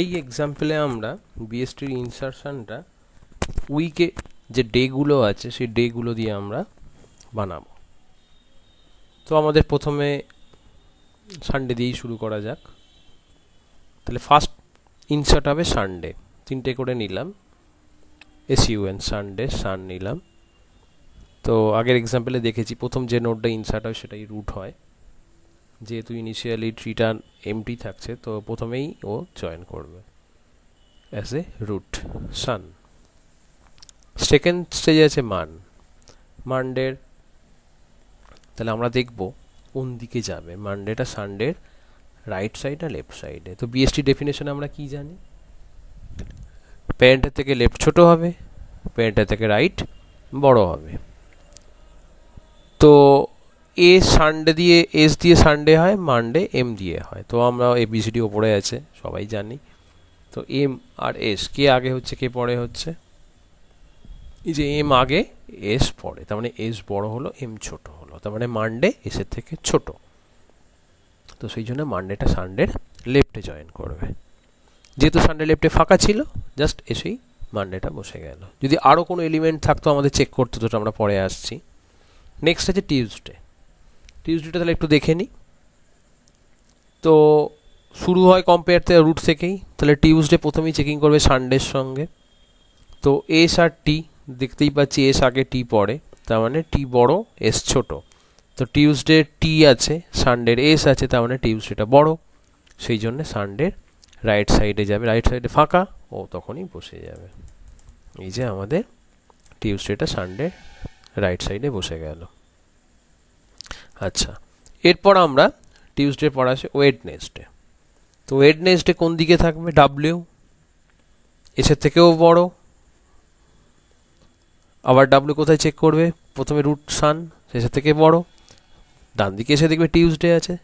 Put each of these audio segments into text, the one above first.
এই এক্সাম্পলে আমরা বিএসটির ইনসারশানটা উইকে যে ডেগুলো আছে সেই ডেগুলো দিয়ে আমরা বানাব তো আমাদের প্রথমে সানডে দিয়েই শুরু করা যাক তাহলে ফার্স্ট ইনসার্ট হবে সানডে তিনটে করে নিলাম এসইউএন সানডে সান নিলাম তো আগের এক্সাম্পলে দেখেছি প্রথম যে নোটটা ইনসার্ট হয় সেটাই রুট হয় যেহেতু ইনিশিয়ালি ট্রিটা এমটি থাকছে তো প্রথমেই ও জয়েন করবে as a root Sun second স্টেজে আছে মান মানডের তাহলে আমরা দেখব কোন দিকে যাবে মানডেটা সানডের রাইট সাইড না লেফট সাইডে তো বিএসটি ডেফিনেশন আমরা কি জানি প্যান্টের থেকে লেফট ছোট হবে প্যান্টের থেকে রাইট বড় হবে তো এ সানডে দিয়ে এস দিয়ে সানডে হয় মানডে এম দিয়ে হয় তো আমরা এ এবিসিডি ওপরে আছে সবাই জানি তো এম আর এস কে আগে হচ্ছে কে পরে হচ্ছে এই যে এম আগে এস পরে তার মানে এস বড় হলো এম ছোট হলো তার মানে মানডে এসের থেকে ছোট তো সেই জন্য মানডেটা সানডের লেফটে জয়েন করবে যেহেতু সানডে লেফটে ফাঁকা ছিল জাস্ট এসেই মানডেটা বসে গেল যদি আরও কোনো এলিমেন্ট থাকতো আমাদের চেক করতে তো আমরা পরে আসছি নেক্সট আছে টিউসডে টিউসডেটা তাহলে একটু দেখে নিই তো শুরু হয় কম্পেয়ার থেকে রুট থেকেই তাহলে টিউসডে প্রথমেই চেকিং করবে সানডের সঙ্গে তো এস আর টি দেখতেই পাচ্ছি এস আগে টি পড়ে তার মানে টি বড় এস ছোট তো টিউসডে টি আছে সানডের এস আছে তার মানে টিউসডেটা বড় সেই জন্য সানডের রাইট সাইডে যাবে রাইট সাইডে ফাঁকা ও তখনই বসে যাবে এই যে আমাদের টিউসডেটা সানডে রাইট সাইডে বসে গেল আচ্ছা এরপর আমরা টিউসডে পর আসে ওয়েডনেসডে তো ওয়েডনেসডে কোন দিকে থাকবে ডাব্লিউ এসের থেকেও বড় আবার ডাব্লিউ কোথায় চেক করবে প্রথমে রুট সান এসের থেকে বড় ডান দিকে এসে দেখবে টিউসডে আছে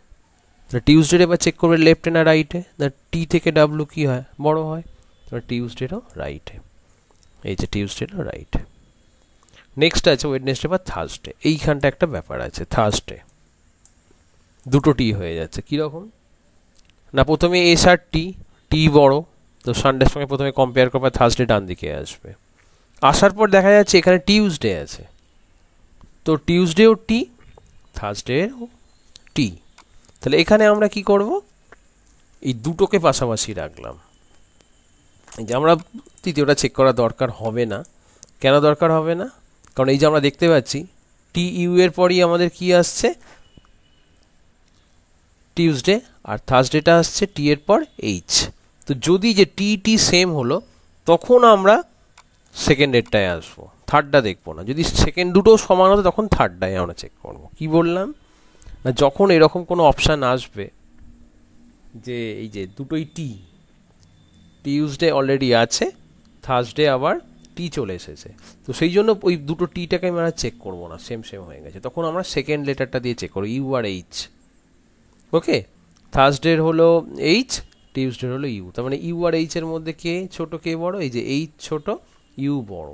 তাহলে টিউসডে এবার চেক করবে লেফটে না রাইটে না টি থেকে ডাব্লিউ কী হয় বড় হয় তাহলে টিউসডেটাও রাইটে এই যে টিউসডেটাও রাইটে নেক্সট আছে ওয়েডনেসডে বা থার্সডে এইখানটা একটা ব্যাপার আছে থার্সডে দুটো টি হয়ে যাচ্ছে কীরকম না প্রথমে এস আর টি টি বড় তো সানডের সঙ্গে প্রথমে কম্পেয়ার করবে থার্সডে ডান দিকে আসবে আসার পর দেখা যাচ্ছে এখানে টিউসডে আছে তো টিউসডেও টি থার্সডেও টি তাহলে এখানে আমরা কি করব এই দুটোকে পাশাপাশি রাখলাম যে আমরা তৃতীয়টা চেক করা দরকার হবে না কেন দরকার হবে না কারণ এই যে আমরা দেখতে পাচ্ছি টি ইউ e এর পরই আমাদের কি আসছে টিউসডে আর থার্সডেটা আসছে টি এর পর এইচ তো যদি যে টি টি সেম হলো তখন আমরা সেকেন্ডেরটায় আসবো থার্ডটা দেখবো না যদি সেকেন্ড দুটো সমান হতো তখন থার্ডটাই আমরা চেক করব কি বললাম না যখন এরকম কোনো অপশান আসবে যে এই যে দুটোই টি টিউসডে অলরেডি আছে থার্সডে আবার টি চলে এসেছে তো সেই জন্য ওই দুটো টিটাকে আমরা চেক করব না সেম সেম হয়ে গেছে তখন আমরা সেকেন্ড লেটারটা দিয়ে চেক করবো ইউ আর এইচ ওকে থার্সডের হলো এইচ টিউসডের হলো ইউ তার মানে ইউ আর এইচের মধ্যে কে ছোট কে বড় এই যে এইচ ছোট ইউ বড়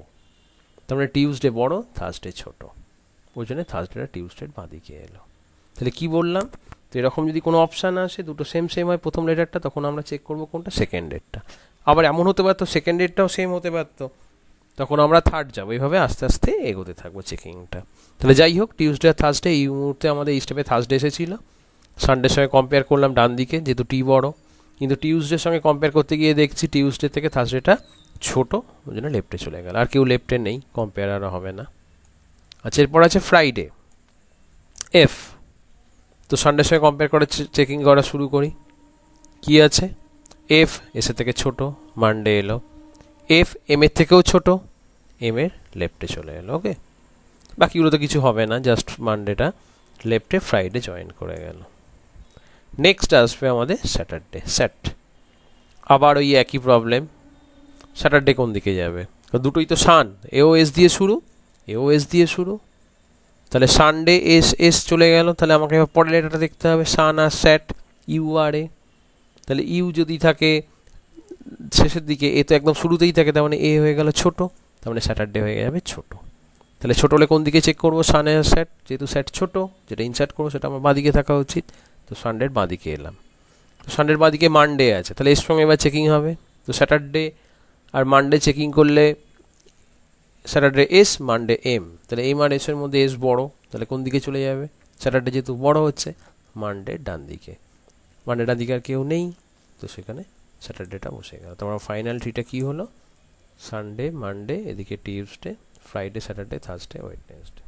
তার মানে টিউসডে বড় থার্সডে ছোট ওই জন্য থার্সডেটা টিউসডের বাঁ দিকে এলো তাহলে কি বললাম তো এরকম যদি কোনো অপশান আসে দুটো সেম সেম হয় প্রথম লেটারটা তখন আমরা চেক করবো কোনটা সেকেন্ড ডেটটা আবার এমন হতে পারতো সেকেন্ড ডেটটাও সেম হতে পারতো তখন আমরা থার্ড যাবো এইভাবে আস্তে আস্তে এগোতে থাকবো চেকিংটা তাহলে যাই হোক টিউসডে আর থার্সডে এই মুহূর্তে আমাদের এই স্টেপে থার্সডে এসেছিলো সানডের সঙ্গে কম্পেয়ার করলাম ডান দিকে যেহেতু টি বড় কিন্তু টিউসডের সঙ্গে কম্পেয়ার করতে গিয়ে দেখছি টিউসডে থেকে থার্সডেটা ছোটো ওই জন্য লেফটে চলে গেল আর কেউ লেফটে নেই কম্পেয়ার আর হবে না আচ্ছা এরপর আছে ফ্রাইডে এফ তো সানডের সঙ্গে কম্পেয়ার করে চেকিং করা শুরু করি কি আছে এফ এসে থেকে ছোট মানডে এলো এফ এম এর থেকেও ছোট এম এর লেফটে চলে এলো ওকে বাকিগুলো তো কিছু হবে না জাস্ট মানডেটা লেফটে ফ্রাইডে জয়েন করে গেল নেক্সট আসবে আমাদের স্যাটারডে স্যাট আবার ওই একই প্রবলেম স্যাটারডে কোন দিকে যাবে দুটোই তো সান এও এস দিয়ে শুরু এও এস দিয়ে শুরু তাহলে সানডে এস এস চলে গেল তাহলে আমাকে পরের লেটারটা দেখতে হবে সান আর স্যাট ইউ আর এ তাহলে ইউ যদি থাকে শেষের দিকে এ তো একদম শুরুতেই থাকে তার মানে এ হয়ে গেল ছোট তার মানে স্যাটারডে হয়ে যাবে ছোট তাহলে ছোটো হলে কোন দিকে চেক করবো সানের স্যাট যেহেতু স্যাট ছোট যেটা ইনসার্ট করবো সেটা আমার বাঁদিকে থাকা উচিত তো সানডের বাঁদিকে এলাম তো সানডের বাঁদিকে মানডে আছে তাহলে এর সঙ্গে এবার চেকিং হবে তো স্যাটারডে আর মানডে চেকিং করলে স্যাটারডে এস মানডে এম তাহলে এম আর এসের মধ্যে এস বড় তাহলে কোন দিকে চলে যাবে স্যাটারডে যেহেতু বড় হচ্ছে মানডে ডান দিকে মানডে ডান দিকে আর কেউ নেই তো সেখানে স্যাটারডেটা বসে গেল তোমার ফাইনাল ট্রিটা কি হলো সানডে মানডে এদিকে Tuesday Friday Saturday Thursday Wednesday